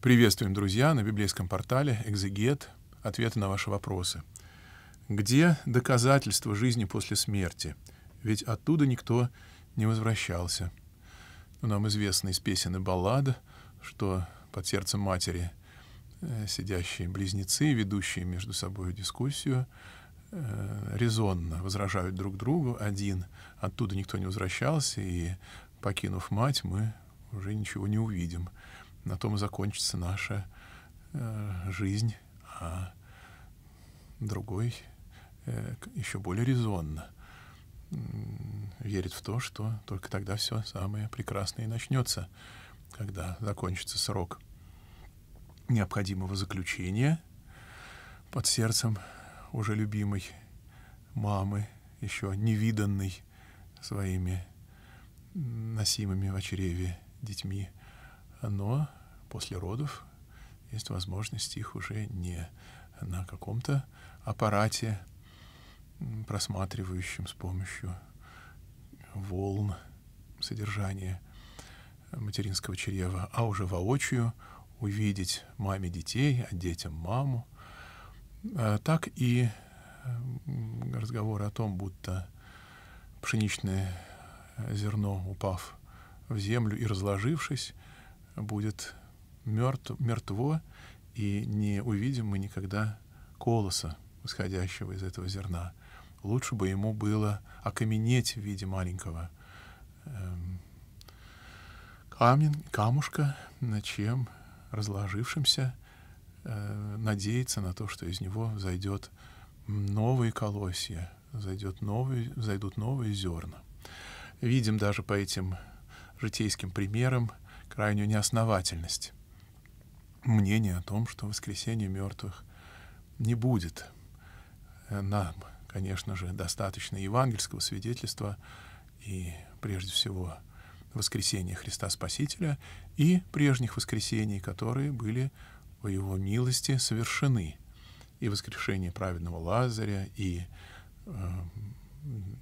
Приветствуем, друзья, на библейском портале «Экзегет. Ответы на ваши вопросы». Где доказательства жизни после смерти? Ведь оттуда никто не возвращался. Но ну, нам известно из песен и баллад, что под сердцем матери э, сидящие близнецы, ведущие между собой дискуссию, э, резонно возражают друг другу. Один оттуда никто не возвращался, и, покинув мать, мы уже ничего не увидим на том и закончится наша э, жизнь, а другой э, еще более резонно э, верит в то, что только тогда все самое прекрасное и начнется, когда закончится срок необходимого заключения под сердцем уже любимой мамы, еще невиданной своими носимыми в очреве детьми, но после родов есть возможность их уже не на каком-то аппарате, просматривающем с помощью волн содержание материнского чрева, а уже воочию увидеть маме детей, а детям маму. Э, так и разговор о том, будто пшеничное зерно, упав в землю и разложившись, будет мертв, мертво, и не увидим мы никогда колоса, восходящего из этого зерна. Лучше бы ему было окаменеть в виде маленького эм, камень, камушка, на чем разложившимся э, надеяться на то, что из него взойдет новые колосья, зайдет новые, зайдут новые зерна. Видим даже по этим житейским примерам крайнюю неосновательность мнение о том, что воскресения мертвых не будет. Э, нам, конечно же, достаточно евангельского свидетельства и, прежде всего, воскресения Христа Спасителя и прежних воскресений, которые были по его милости совершены. И воскрешение праведного Лазаря, и э,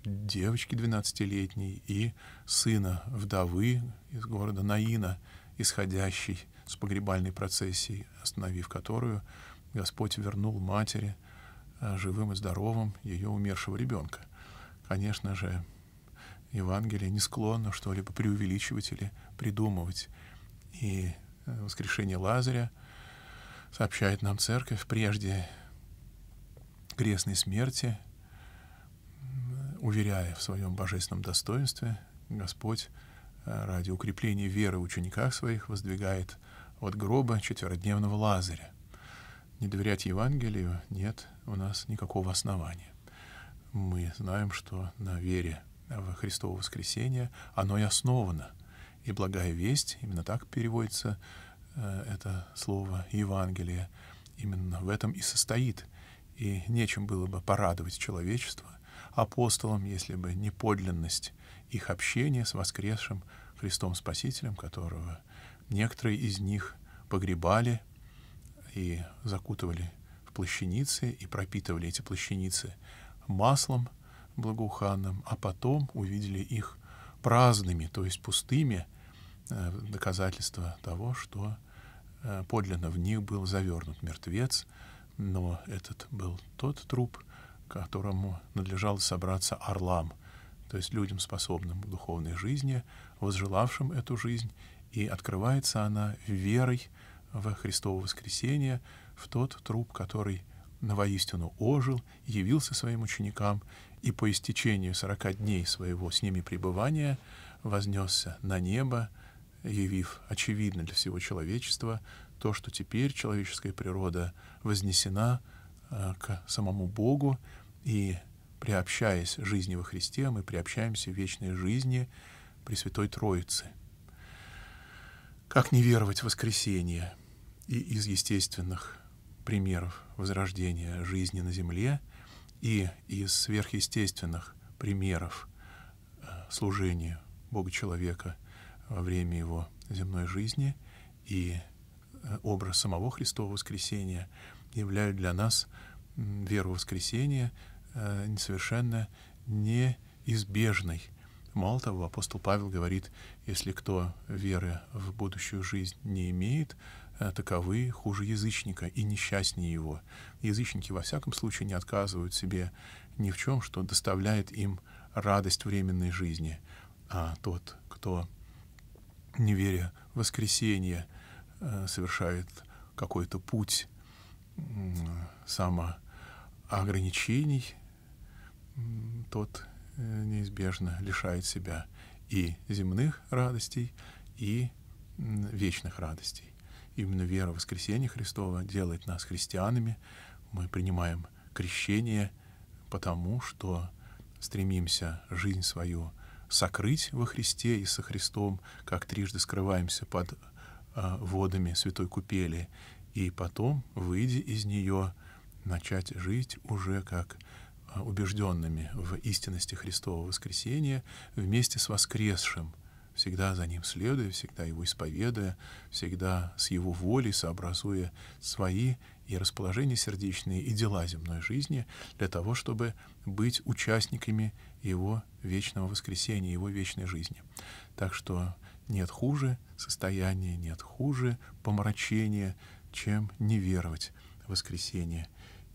девочки 12-летней, и сына вдовы из города Наина — исходящий с погребальной процессией, остановив которую, Господь вернул матери э, живым и здоровым ее умершего ребенка. Конечно же, Евангелие не склонно что-либо преувеличивать или придумывать. И э, воскрешение Лазаря сообщает нам церковь прежде крестной смерти, э, уверяя в своем божественном достоинстве, Господь Э, ради укрепления веры в учениках своих воздвигает от гроба четверодневного Лазаря. Не доверять Евангелию нет у нас никакого основания. Мы знаем, что на вере в Христово воскресение оно и основано. И благая весть, именно так переводится э, это слово Евангелие, именно в этом и состоит. И нечем было бы порадовать человечество, апостолам, если бы не подлинность их общения с воскресшим Христом Спасителем, которого некоторые из них погребали и закутывали в плащаницы и пропитывали эти плащаницы маслом благоуханным, а потом увидели их праздными, то есть пустыми, э, доказательство того, что э, подлинно в них был завернут мертвец, но этот был тот труп, которому надлежало собраться орлам, то есть людям, способным к духовной жизни, возжелавшим эту жизнь, и открывается она верой в Христово воскресение, в тот труп, который воистину ожил, явился своим ученикам и по истечению сорока дней своего с ними пребывания вознесся на небо, явив очевидно для всего человечества то, что теперь человеческая природа вознесена Э, к самому Богу, и приобщаясь жизни во Христе, мы приобщаемся вечной жизни Пресвятой Троицы. Как не веровать в воскресение? И из естественных примеров возрождения жизни на земле, и из сверхъестественных примеров э, служения Бога-человека во время его земной жизни и э, образ самого Христового воскресения — являют для нас веру в воскресения э, совершенно неизбежной. Мало того, апостол Павел говорит, если кто веры в будущую жизнь не имеет, э, таковы хуже язычника и несчастнее его. Язычники во всяком случае не отказывают себе ни в чем, что доставляет им радость временной жизни. А тот, кто, не веря в воскресение, э, совершает какой-то путь самоограничений, тот э, неизбежно лишает себя и земных радостей, и вечных радостей. Именно вера в воскресение Христова делает нас христианами. Мы принимаем крещение потому, что стремимся жизнь свою сокрыть во Христе и со Христом, как трижды скрываемся под а, водами святой купели и потом, выйдя из нее, начать жить уже как а, убежденными в истинности Христового воскресения вместе с воскресшим, всегда за ним следуя, всегда его исповедуя, всегда с его волей сообразуя свои и расположения сердечные, и дела земной жизни для того, чтобы быть участниками его вечного воскресения, его вечной жизни. Так что нет хуже состояния, нет хуже помрачения, чем не веровать в воскресение.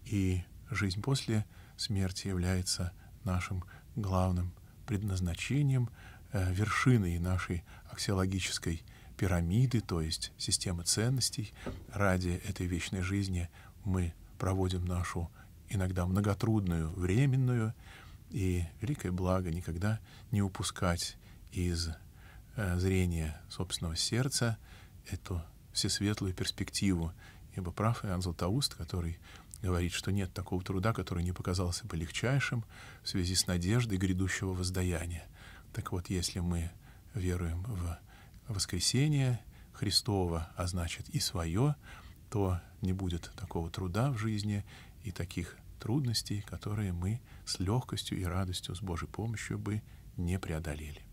И жизнь после смерти является нашим главным предназначением, э, вершиной нашей аксиологической пирамиды, то есть системы ценностей. Ради этой вечной жизни мы проводим нашу иногда многотрудную, временную, и великое благо никогда не упускать из э, зрения собственного сердца эту всесветлую перспективу, ибо прав Иоанн Златоуст, который говорит, что нет такого труда, который не показался бы легчайшим в связи с надеждой грядущего воздаяния. Так вот, если мы веруем в воскресение Христова, а значит и свое, то не будет такого труда в жизни и таких трудностей, которые мы с легкостью и радостью с Божьей помощью бы не преодолели.